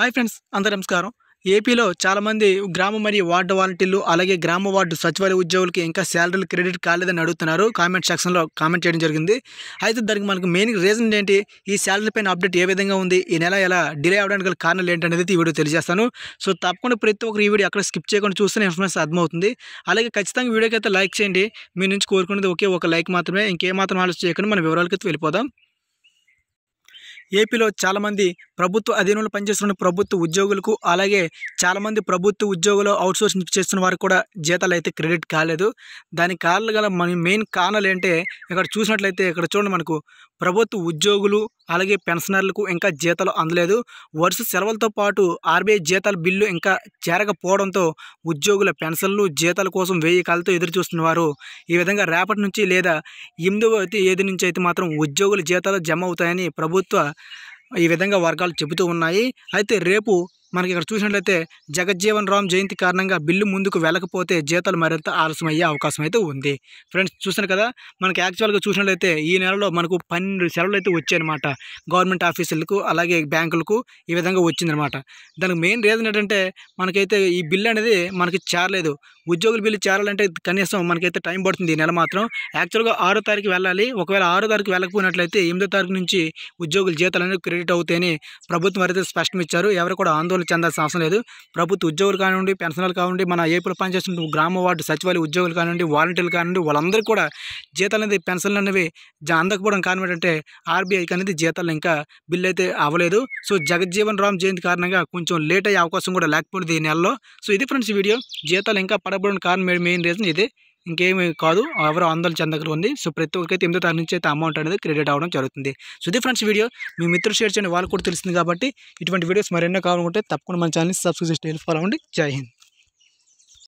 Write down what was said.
hi friends అందరు నమస్కారం ఏపీలో చాలామంది గ్రామ మరియు వార్డు వాలంటీర్లు అలాగే గ్రామ వార్డు సచివాలయ ఉద్యోగులకి ఇంకా శాలరీలు క్రెడిట్ కాలేదని అడుగుతున్నారు కామెంట్ సెక్షన్లో కామెంట్ చేయడం జరిగింది అయితే దానికి మనకు మెయిన్ రీజన్ ఏంటి ఈ శాలరీ పైన అప్డేట్ ఏ విధంగా ఉంది ఈ నెల ఎలా డిలే అవడానికి గల కారణాలు ఏంటనేది ఈ వీడియో తెలియజేస్తాను సో తప్పకుండా ప్రతి ఒక్కరు ఈ వీడియో అక్కడ స్కిప్ చేయకుండా చూస్తే ఇన్ఫర్మేషన్ అర్థమవుతుంది అలాగే ఖచ్చితంగా వీడియోకి అయితే లైక్ చేయండి మీ నుంచి కోరుకునేది ఒకే ఒక లైక్ మాత్రమే ఇంకేమాత్రం ఆలోచన చేయకుండా మన వివరాలకి వెళ్ళిపోదాం ఏపీలో చాలామంది ప్రభుత్వ అధీనంలో పనిచేస్తున్న ప్రభుత్వ ఉద్యోగులకు అలాగే చాలామంది ప్రభుత్వ ఉద్యోగులు అవుట్సోర్సింగ్ చేస్తున్న వారు కూడా జీతాలు అయితే క్రెడిట్ కాలేదు దానికి కారణాలు గల మన మెయిన్ కారణాలు ఏంటంటే ఇక్కడ చూసినట్లయితే ఇక్కడ చూడండి మనకు ప్రభుత్వ ఉద్యోగులు అలాగే పెన్షనర్లకు ఇంకా జీతాలు అందలేదు వరుస సెలవులతో పాటు ఆర్బీఐ జీతాల బిల్లు ఇంకా చేరకపోవడంతో ఉద్యోగుల పెన్షన్లు జీతాల కోసం వెయ్యి కాలతో ఎదురుచూస్తున్నవారు ఈ విధంగా రేపటి నుంచి లేదా ఎనిమిదవ ఏది నుంచి అయితే మాత్రం ఉద్యోగుల జీతాలు జమ అవుతాయని ప్రభుత్వ ఈ విధంగా వర్గాలు చెబుతూ ఉన్నాయి అయితే రేపు మనకి ఇక్కడ చూసినట్లయితే జగజ్జీవన్ రామ్ జయంతి కారణంగా బిల్లు ముందుకు వెళ్ళకపోతే జీతాలు మరింత ఆలస్యమయ్యే అవకాశం అయితే ఉంది ఫ్రెండ్స్ చూసాను కదా మనకి యాక్చువల్గా చూసినట్లయితే ఈ నెలలో మనకు పన్నెండు సెలవులు అయితే వచ్చాయన్నమాట గవర్నమెంట్ ఆఫీసులకు అలాగే బ్యాంకులకు ఈ విధంగా వచ్చిందనమాట దానికి మెయిన్ రీజన్ ఏంటంటే మనకైతే ఈ బిల్లు అనేది మనకి చేరలేదు ఉద్యోగుల బిల్లు చేరాలంటే కనీసం మనకైతే టైం పడుతుంది ఈ నెల మాత్రం యాక్చువల్గా ఆరో తారీఖు వెళ్ళాలి ఒకవేళ ఆరో తారీఖు వెళ్ళకపోయినట్లయితే ఎనిమిదో తారీఖు నుంచి ఉద్యోగుల జీతాలు అనేవి క్రెడిట్ అవుతాయని ప్రభుత్వం అయితే స్పష్టం ఇచ్చారు ఎవరు కూడా ఆందోళన అర్హులు చెందాల్సిన అవసరం లేదు ప్రభుత్వ ఉద్యోగులు కానివ్వండి పెన్షనర్లు కానివ్వండి మన ఏపీలో పనిచేస్తున్న గ్రామ వార్డు సచివాలయ ఉద్యోగులు కానివ్వండి వాలంటీర్లు కానివ్వండి వాళ్ళందరూ కూడా జీతాలు అనేది పెన్షన్లు అనేవి అందకపోవడం కారణం ఏంటంటే ఆర్బీఐకి అనేది జీతాలు ఇంకా బిల్ అయితే అవ్వలేదు సో జగజ్జీవన్ రామ్ జయంతి కారణంగా కొంచెం లేట్ అయ్యే అవకాశం కూడా లేకపోయింది ఈ నెలలో సో ఇది ఫ్రెండ్స్ వీడియో జీతాలు ఇంకా పడబడిన కారణం మెయిన్ రీజన్ ఇది ఇంకేమీ కాదు ఎవరు ఆందోళన చెందగలు ఉంది సో ప్రతి ఒక్కరికి ఎనిమిదో తారీఖు నుంచి అయితే అమౌంట్ అనేది క్రెడిట్ అవ్వడం జరుగుతుంది సుది ఫ్రెండ్స్ వీడియో మీ మిత్రులు షేర్ చేయండి వాళ్ళు కూడా తెలుస్తుంది కాబట్టి ఇటువంటి వీడియోస్ మరెన్నో కావాలనుకుంటే తప్పకుండా మన ఛానల్ని సబ్స్క్రైబ్ చేసి ఫాలో అవ్వండి జై హింద్